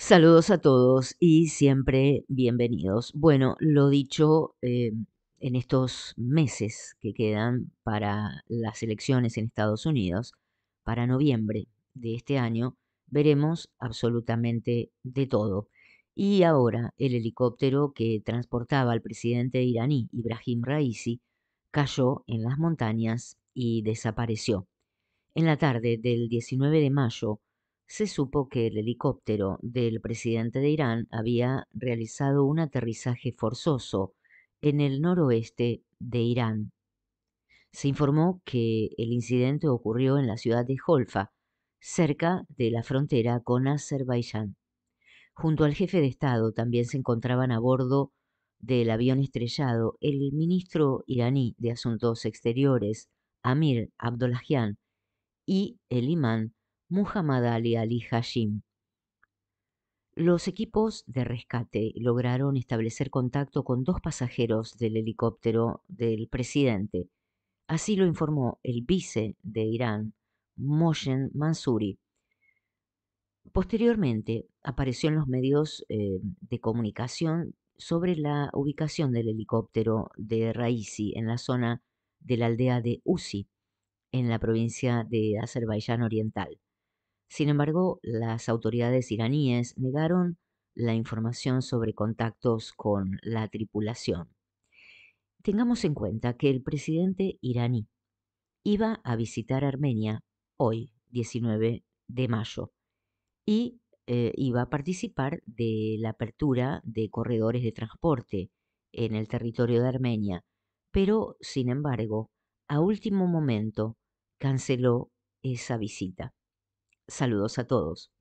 Saludos a todos y siempre bienvenidos. Bueno, lo dicho eh, en estos meses que quedan para las elecciones en Estados Unidos, para noviembre de este año, veremos absolutamente de todo. Y ahora el helicóptero que transportaba al presidente iraní Ibrahim Raisi cayó en las montañas y desapareció. En la tarde del 19 de mayo, se supo que el helicóptero del presidente de Irán había realizado un aterrizaje forzoso en el noroeste de Irán. Se informó que el incidente ocurrió en la ciudad de Holfa, cerca de la frontera con Azerbaiyán. Junto al jefe de Estado también se encontraban a bordo del avión estrellado el ministro iraní de Asuntos Exteriores, Amir Abdullahian, y el imán Muhammad Ali Ali Hashim. Los equipos de rescate lograron establecer contacto con dos pasajeros del helicóptero del presidente. Así lo informó el vice de Irán, Moshen Mansouri. Posteriormente apareció en los medios eh, de comunicación sobre la ubicación del helicóptero de Raisi en la zona de la aldea de Uzi, en la provincia de Azerbaiyán Oriental. Sin embargo, las autoridades iraníes negaron la información sobre contactos con la tripulación. Tengamos en cuenta que el presidente iraní iba a visitar Armenia hoy, 19 de mayo, y eh, iba a participar de la apertura de corredores de transporte en el territorio de Armenia, pero, sin embargo, a último momento canceló esa visita. Saludos a todos.